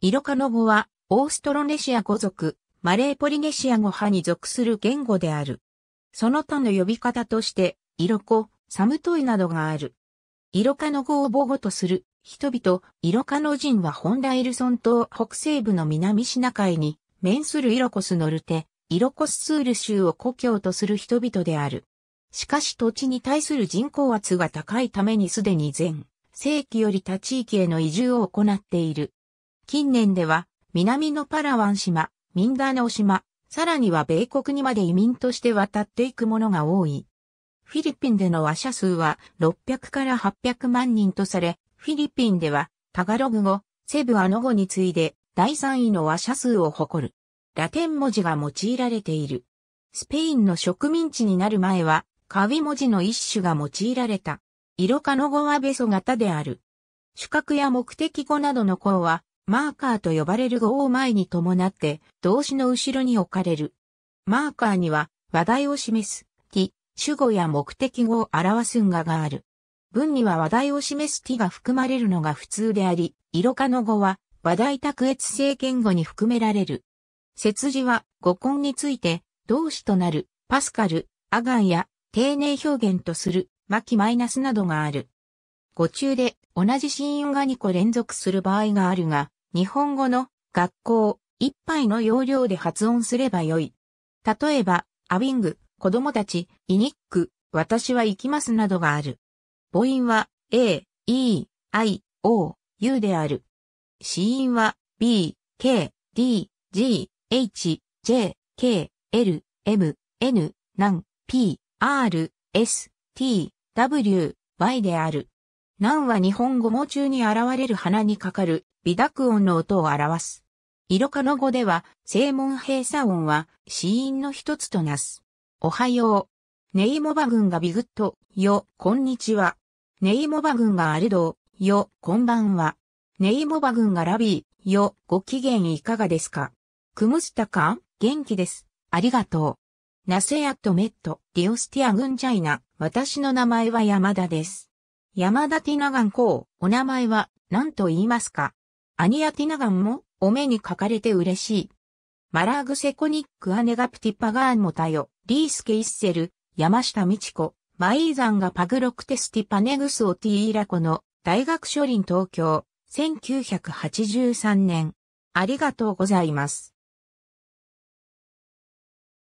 イロカノ語は、オーストロネシア語族、マレーポリネシア語派に属する言語である。その他の呼び方として、イロコ、サムトイなどがある。イロカノ語を母語とする人々、イロカノ人は本来ルソン島北西部の南シナ海に面するイロコスノルテ、イロコスツール州を故郷とする人々である。しかし土地に対する人口圧が高いためにすでに前世紀より他地域への移住を行っている。近年では、南のパラワン島、ミンダナオ島、さらには米国にまで移民として渡っていくものが多い。フィリピンでの和者数は600から800万人とされ、フィリピンではタガログ語、セブアノ語に次いで第3位の和者数を誇る。ラテン文字が用いられている。スペインの植民地になる前は、カビ文字の一種が用いられた。イロカの語はベソ型である。主格や目的語などの項は、マーカーと呼ばれる語を前に伴って動詞の後ろに置かれる。マーカーには話題を示す t、主語や目的語を表すんががある。文には話題を示す t が含まれるのが普通であり、色化の語は話題卓越性言語に含められる。節字は語根について動詞となるパスカル、アガンや丁寧表現とする巻マイナスなどがある。語中で同じ子音が2個連続する場合があるが、日本語の学校一杯の要領で発音すればよい。例えば、アウィング、子供たち、イニック、私は行きますなどがある。母音は A、E、I、O、U である。子音は B、K、D、G、H、J、K、L、M、N、n P、R、S、T、W、Y である。難は日本語も中に現れる鼻にかかる微濁音の音を表す。色化の語では、正門閉鎖音は、死因の一つとなす。おはよう。ネイモバ軍がビグッと、よ、こんにちは。ネイモバ軍がアルドよ、こんばんは。ネイモバ軍がラビー、よ、ご機嫌いかがですか。クムスタか元気です。ありがとう。ナセアットメット、ディオスティア軍ジャイナ、私の名前は山田です。山田ティナガン公、お名前は何と言いますかアニアティナガンもお目にかかれて嬉しい。マラーグセコニックアネガプティパガーンモタヨ、リースケイッセル、山下美智子、マイーザンがパグロクテスティパネグスオティーラコの大学書林東京、1983年。ありがとうございます。